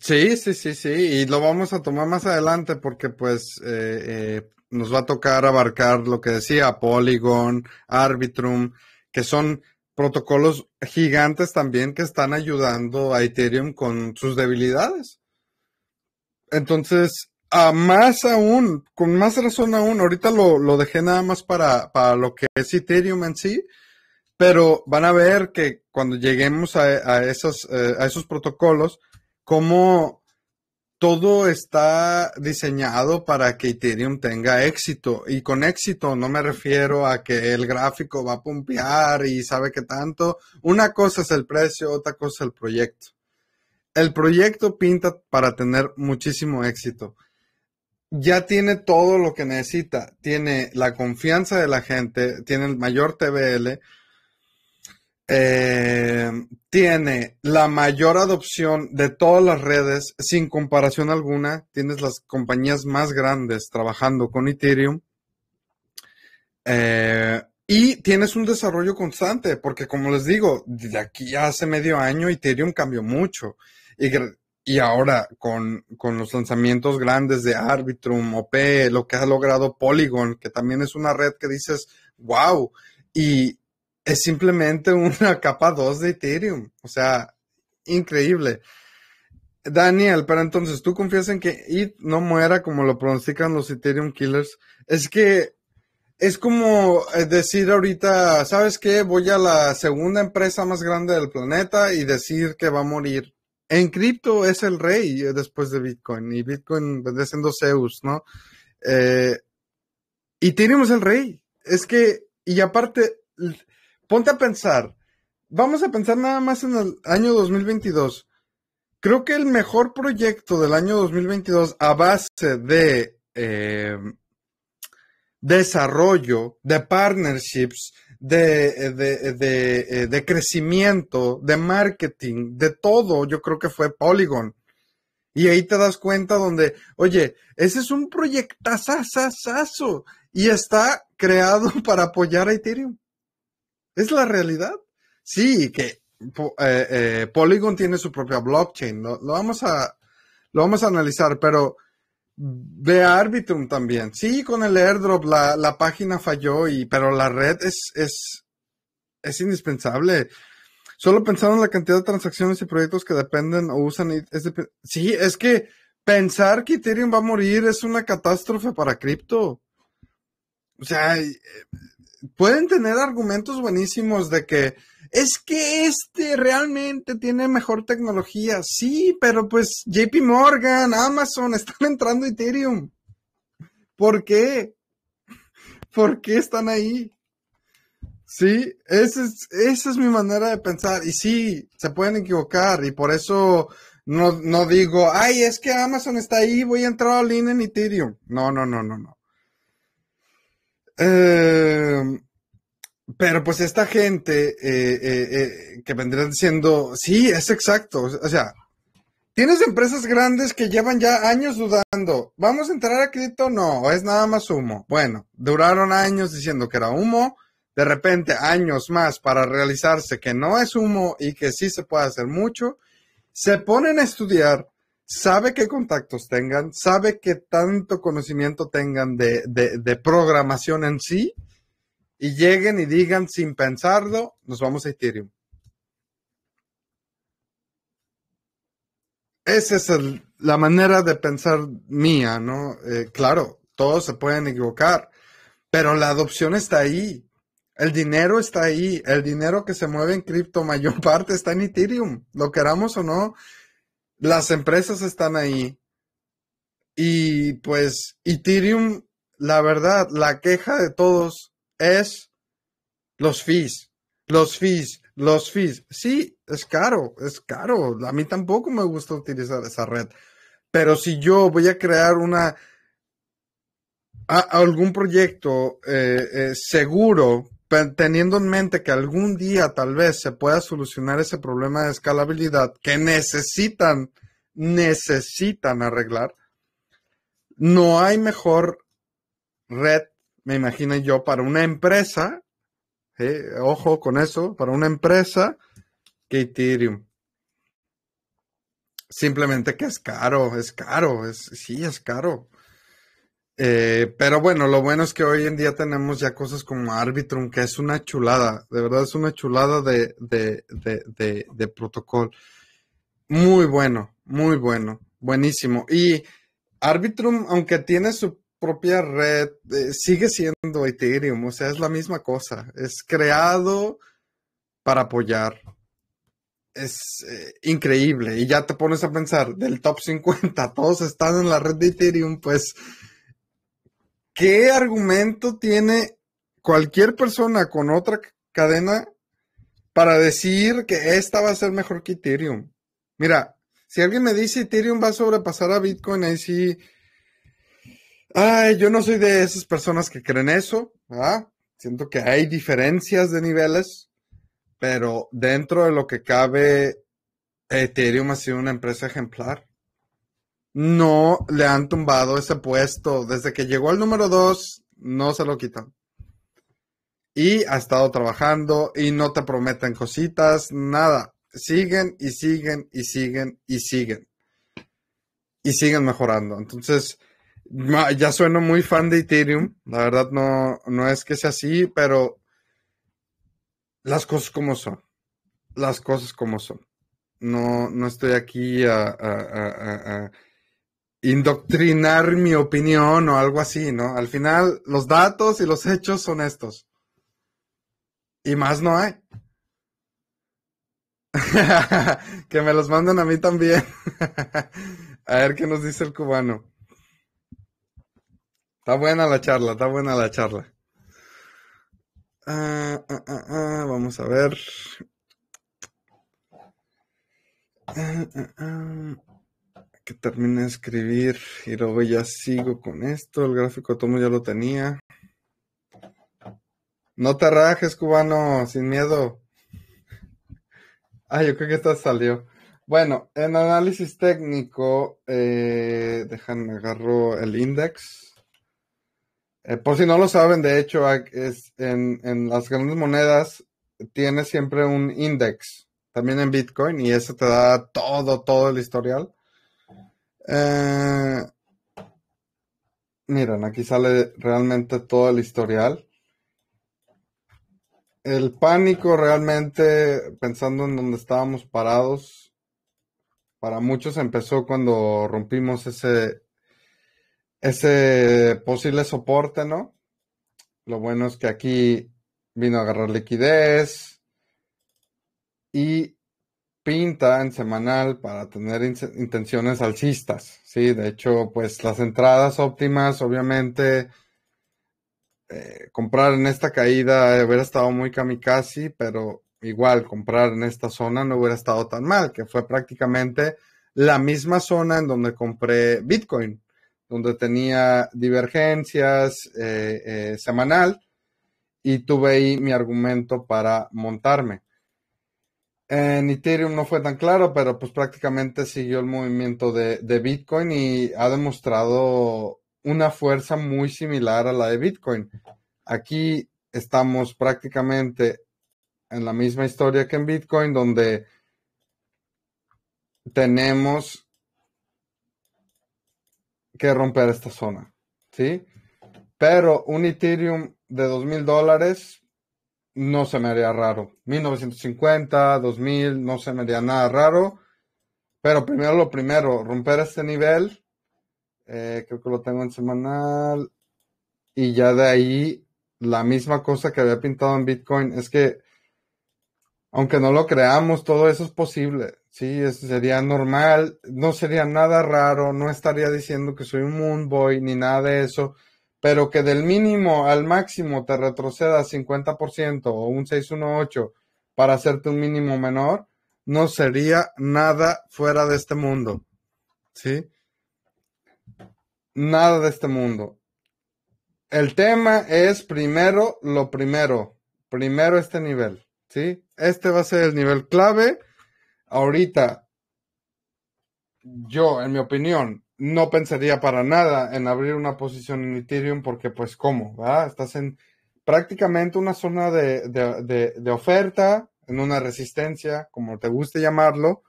Sí, sí, sí, sí, y lo vamos a tomar más adelante porque pues eh, eh, nos va a tocar abarcar lo que decía Polygon, Arbitrum, que son protocolos gigantes también que están ayudando a Ethereum con sus debilidades. Entonces, a más aún, con más razón aún, ahorita lo, dejé nada más para, lo que es Ethereum en sí, pero van a ver que cuando lleguemos a, a esos eh, protocolos, cómo todo está diseñado para que Ethereum tenga éxito. Y con éxito no me refiero a que el gráfico va a pumpear y sabe que tanto. Una cosa es el precio, otra cosa el proyecto. El proyecto pinta para tener muchísimo éxito. Ya tiene todo lo que necesita. Tiene la confianza de la gente, tiene el mayor TBL eh, tiene la mayor adopción de todas las redes, sin comparación alguna. Tienes las compañías más grandes trabajando con Ethereum. Eh, y tienes un desarrollo constante, porque como les digo, de aquí ya hace medio año Ethereum cambió mucho. Y, ahora con, con, los lanzamientos grandes de Arbitrum, OP, lo que ha logrado Polygon, que también es una red que dices, wow. Y, es simplemente una <laughs> capa 2 de Ethereum. O sea, increíble. Daniel, pero entonces tú confías en que ETH no muera como lo pronostican los Ethereum Killers. Es que es como eh, decir ahorita, ¿sabes qué? Voy a la segunda empresa más grande del planeta y decir que va a morir. En cripto es el rey eh, después de Bitcoin y Bitcoin en siendo Zeus, ¿no? Y eh, Ethereum es el rey. Es que, y aparte, ponte a pensar. Vamos a pensar nada más en el año 2022. Creo que el mejor proyecto del año 2022 a base de eh, desarrollo, de partnerships, eh, eh, de, crecimiento, de marketing, de todo, yo creo que fue Polygon. Y ahí te das cuenta donde, oye, ese es un proyectazazazazo y está creado <laughs> para apoyar a Ethereum. ¿Es la realidad? Sí, que eh, eh, Polygon tiene su propia blockchain. Lo, vamos a, lo vamos a analizar, pero ve Arbitrum también. Sí, con el airdrop la, página falló, pero la red es, es, indispensable. Solo pensaron en la cantidad de transacciones y proyectos que dependen o usan. sí, es que pensar que Ethereum va a morir es una catástrofe para cripto. O sea, eh, pueden tener argumentos buenísimos de que es que este realmente tiene mejor tecnología. Sí, pero pues JP Morgan, Amazon <laughs> están entrando Ethereum. ¿Por qué? ¿Por qué están ahí? Sí, esa es, mi manera de pensar. Y sí, se pueden equivocar y por eso no, digo, ay, es que Amazon está ahí, voy a entrar a Linen en Ethereum. No, no, no, no, no. Em, pero pues esta gente eh, eh, eh, que vendría diciendo, sí, es exacto. O sea, tienes empresas grandes que llevan ya años dudando, ¿vamos a entrar a crédito No, es nada más humo. Bueno, duraron años diciendo que era humo, de repente años más para realizarse que no es humo y que sí se puede hacer mucho. Se ponen a estudiar sabe qué contactos tengan, sabe qué tanto conocimiento tengan de, programación en sí, y lleguen y digan sin pensarlo, nos vamos a Ethereum. Esa es la manera de pensar mía, ¿no? Eh, claro, todos se pueden equivocar, pero la adopción está ahí. El dinero está ahí, el dinero que se mueve en cripto, mayor <laughs> parte está en Ethereum, lo queramos o no las empresas están ahí. Y pues Ethereum, la verdad, la queja de todos es los fees, los fees, los fees. Sí, es caro, es caro. A mí tampoco me gusta utilizar esa red. Pero si yo voy a crear una, algún proyecto eh, eh, seguro teniendo en mente que algún día tal vez se pueda solucionar ese problema de escalabilidad que necesitan, necesitan arreglar, no hay mejor red, me imagino yo, para una empresa, ¿eh? ojo con eso, para una empresa que Ethereum. Simplemente que es caro, es caro, es, sí, es caro. Eh, pero bueno, lo bueno es que hoy en día tenemos ya cosas como Arbitrum, que es una chulada, de verdad es una chulada de, de, protocolo. Muy bueno, muy bueno, buenísimo. Y Arbitrum, aunque tiene su propia red, eh, sigue siendo Ethereum, o sea, es la misma cosa, es creado para apoyar. Es eh, increíble. Y ya te pones a pensar, del top 50, todos están en la red de Ethereum, pues ¿Qué argumento tiene cualquier persona con otra cadena para decir que esta va a ser mejor que Ethereum? Mira, si alguien me dice Ethereum va a sobrepasar a Bitcoin, ahí sí. Ay, yo no soy de esas personas que creen eso, Siento que hay diferencias de niveles, pero dentro de lo que cabe, Ethereum ha sido una empresa ejemplar no le han tumbado ese puesto. Desde que llegó al número 2, no se lo quitan. Y ha estado trabajando y no te prometen cositas, nada. Siguen y siguen y siguen y siguen. Y siguen mejorando. Entonces, ya sueno muy fan de Ethereum. La verdad no, no es que sea así, pero las cosas como son. Las cosas como son. No, no estoy aquí a indoctrinar mi opinión o algo así, ¿no? Al final, los datos y los hechos son estos. Y más no hay. <laughs> que me los manden a mí también. <laughs> a ver qué nos dice el cubano. Está buena la charla, está buena la charla. Ah, ah, ah, vamos a ver que termine de escribir y luego ya sigo con esto. El gráfico tomo ya lo tenía. No te rajes, cubano, sin miedo. Ah, yo creo que esta salió. Bueno, en análisis técnico, eh, déjame agarro el index. Eh, por si no lo saben, de hecho, es en, en las grandes monedas tiene siempre un index, también en Bitcoin, y eso te da todo, todo el historial. Eh, miren, aquí sale realmente todo el historial. El pánico realmente, pensando en donde estábamos parados, para muchos empezó cuando rompimos ese, ese posible soporte, ¿no? Lo bueno es que aquí vino a agarrar liquidez y pinta en semanal para tener intenciones alcistas, ¿sí? De hecho, pues las entradas óptimas, obviamente, eh, comprar en esta caída hubiera estado muy kamikaze, pero igual comprar en esta zona no hubiera estado tan mal, que fue prácticamente la misma zona en donde compré Bitcoin, donde tenía divergencias eh, eh, semanal y tuve ahí mi argumento para montarme. En Ethereum no fue tan claro, pero pues prácticamente siguió el movimiento de, de Bitcoin y ha demostrado una fuerza muy similar a la de Bitcoin. Aquí estamos prácticamente en la misma historia que en Bitcoin, donde tenemos que romper esta zona, ¿sí? Pero un Ethereum de $2,000... dólares no se me haría raro. 1950, 2000, no se me haría nada raro. Pero primero lo primero, romper este nivel. Eh, creo que lo tengo en semanal. Y ya de ahí, la misma cosa que había pintado en Bitcoin es que, aunque no lo creamos, todo eso es posible. Sí, eso sería normal, no sería nada raro, no estaría diciendo que soy un moonboy ni nada de eso pero que del mínimo al máximo te retroceda 50% o un 618 para hacerte un mínimo menor, no sería nada fuera de este mundo. ¿Sí? Nada de este mundo. El tema es primero lo primero. Primero este nivel. ¿Sí? Este va a ser el nivel clave. Ahorita, yo, en mi opinión, no pensaría para nada en abrir una posición en Ethereum porque pues cómo, ¿verdad? Estás en prácticamente una zona de, de oferta, en una resistencia, como te guste llamarlo.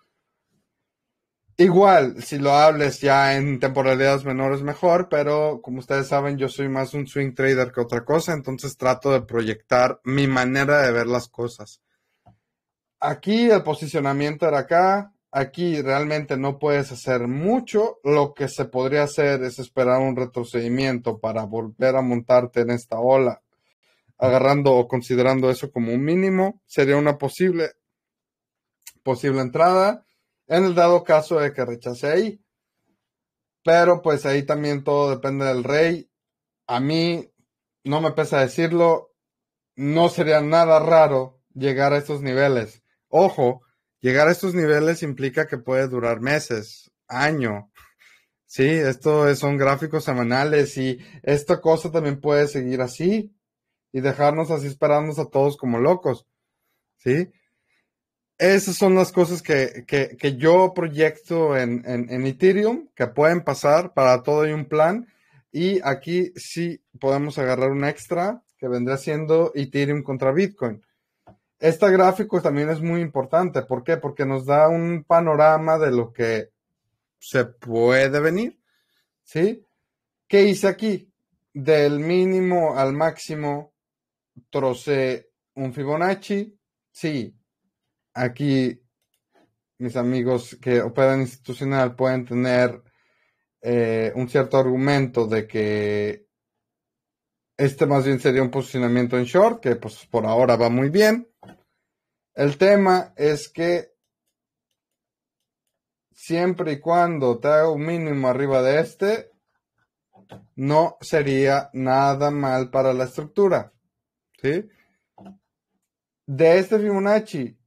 Igual, si lo hables ya en temporalidades menores mejor, pero como ustedes saben, yo soy más un swing trader que otra cosa, entonces trato de proyectar mi manera de ver las cosas. Aquí el posicionamiento era acá, Aquí realmente no puedes hacer mucho. Lo que se podría hacer es esperar un retrocedimiento para volver a montarte en esta ola. Agarrando o considerando eso como un mínimo, sería una posible, posible entrada en el dado caso de que rechace ahí. Pero pues ahí también todo depende del rey. A mí, no me pesa decirlo, no sería nada raro llegar a estos niveles. Ojo, Llegar a estos niveles implica que puede durar meses, año. Sí, esto son gráficos semanales y esta cosa también puede seguir así y dejarnos así esperarnos a todos como locos. ¿Sí? Esas son las cosas que, yo proyecto en, Ethereum, que pueden pasar para todo hay un plan. Y aquí sí podemos agarrar un extra que vendría siendo Ethereum contra Bitcoin. Este gráfico también es muy importante. ¿Por qué? Porque nos da un panorama de lo que se puede venir. ¿Sí? ¿Qué hice aquí? Del mínimo al máximo, trocé un Fibonacci. Sí, aquí mis amigos que operan institucional pueden tener eh, un cierto argumento de que este más bien sería un posicionamiento en short, que pues por ahora va muy bien. El tema es que siempre y cuando te haga un mínimo arriba de este, no sería nada mal para la estructura. ¿Sí? De este Fibonacci,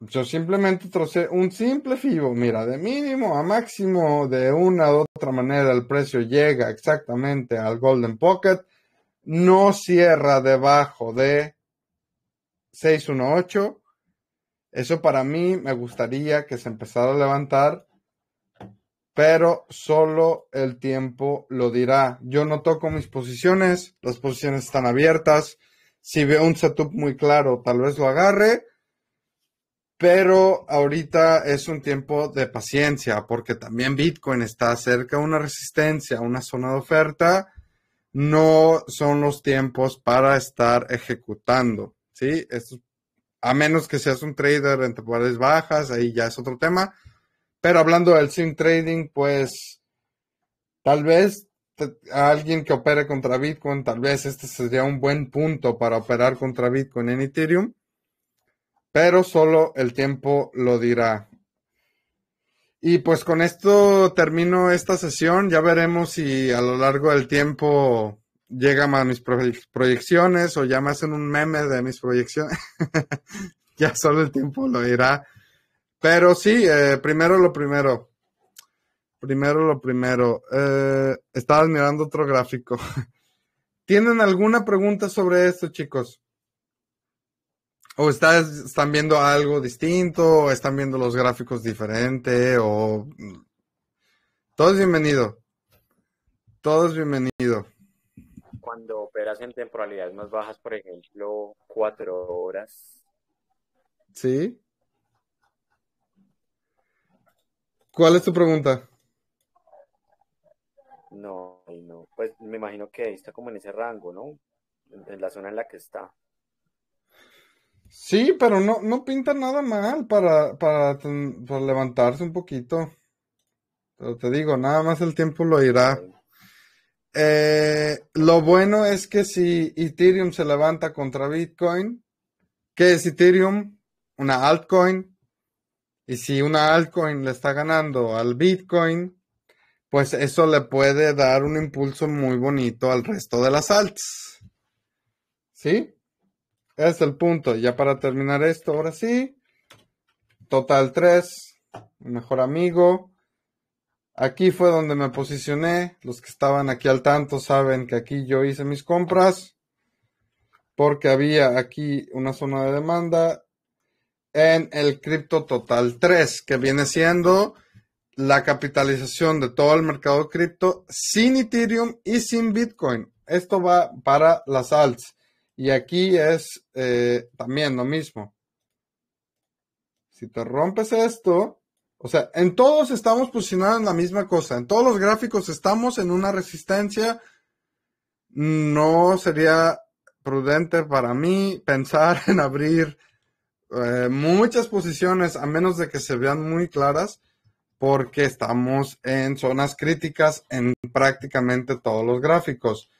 yo simplemente trocé un simple Fibo, mira, de mínimo a máximo, de una u otra manera el precio llega exactamente al Golden Pocket, no cierra debajo de 618. Eso para mí me gustaría que se empezara a levantar, pero solo el tiempo lo dirá. Yo no toco mis posiciones, las posiciones están abiertas. Si veo un setup muy claro, tal vez lo agarre, pero ahorita es un tiempo de paciencia, porque también Bitcoin está cerca de una resistencia, una zona de oferta. No son los tiempos para estar ejecutando. ¿sí? a menos que seas un trader en temporadas bajas, ahí ya es otro tema. Pero hablando del sim trading, pues tal vez a alguien que opere contra Bitcoin, tal vez este sería un buen punto para operar contra Bitcoin en Ethereum. Pero solo el tiempo lo dirá. Y pues con esto termino esta sesión. Ya veremos si a lo largo del tiempo llega a mis proyecciones o ya me hacen un meme de mis proyecciones. <laughs> ya solo el tiempo lo dirá. Pero sí, eh, primero lo primero. Primero lo primero. Eh, estabas mirando otro gráfico. <laughs> ¿Tienen alguna pregunta sobre esto, chicos? ¿O estás, están viendo algo distinto? ¿O están viendo los gráficos diferentes ¿O mm, todo es bienvenido? Todo es bienvenido cuando operas en temporalidades más bajas, por ejemplo, cuatro horas. Sí. ¿Cuál es tu pregunta? No, no, pues me imagino que está como en ese rango, ¿no? En, la zona en la que está. Sí, pero no, no pinta nada mal para, para, levantarse un poquito. Pero te digo, nada más el tiempo lo irá. Eh, lo bueno es que si Ethereum se levanta contra Bitcoin, ¿qué es Ethereum? Una altcoin. Y si una altcoin le está ganando al Bitcoin, pues eso le puede dar un impulso muy bonito al resto de las alts. ¿Sí? Es el punto. Ya para terminar esto, ahora sí. Total 3, mejor amigo. Aquí fue donde me posicioné. Los que estaban aquí al tanto saben que aquí yo hice mis compras porque había aquí una zona de demanda en el cripto total 3, que viene siendo la capitalización de todo el mercado cripto sin Ethereum y sin Bitcoin. Esto va para las alts. Y aquí es eh, también lo mismo. Si te rompes esto, o sea, en todos estamos posicionados en la misma cosa. En todos los gráficos estamos en una resistencia. No sería prudente para mí pensar <laughs> en abrir eh, muchas posiciones a menos de que se vean muy claras porque estamos en zonas críticas en prácticamente todos los gráficos.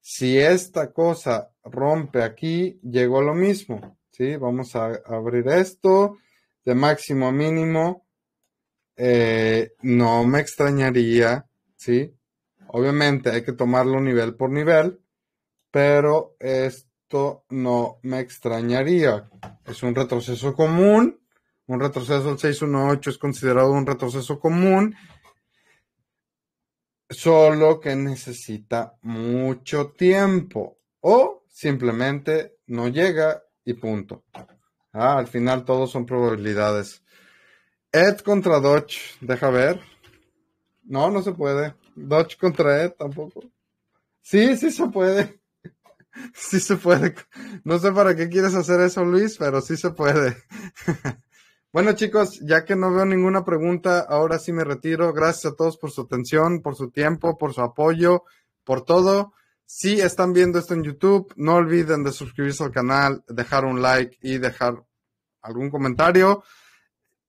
Si esta cosa rompe aquí, llegó lo mismo. ¿sí? Vamos a abrir esto de máximo a mínimo eh, no me extrañaría, ¿sí? Obviamente hay que tomarlo nivel por nivel, pero esto no me extrañaría. Es un retroceso común, un retroceso del 618 es considerado un retroceso común, solo que necesita mucho tiempo o simplemente no llega y punto. Ah, al final todos son probabilidades. Ed contra Dodge, deja ver. No, no se puede. Dodge contra Ed tampoco. Sí, sí se puede. <laughs> Sí se puede. No sé para qué quieres hacer eso, Luis, pero sí se puede. <laughs> Bueno, chicos, ya que no veo ninguna pregunta, ahora sí me retiro. Gracias a todos por su atención, por su tiempo, por su apoyo, por todo. Si están viendo esto en YouTube, no olviden de suscribirse al canal, dejar un like y dejar algún comentario.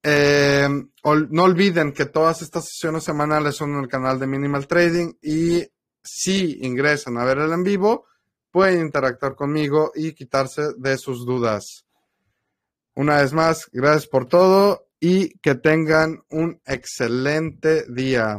Eh, no olviden que todas estas sesiones semanales son en el canal de Minimal Trading y si ingresan a ver el en vivo, pueden interactuar conmigo y quitarse de sus dudas. Una vez más, gracias por todo y que tengan un excelente día.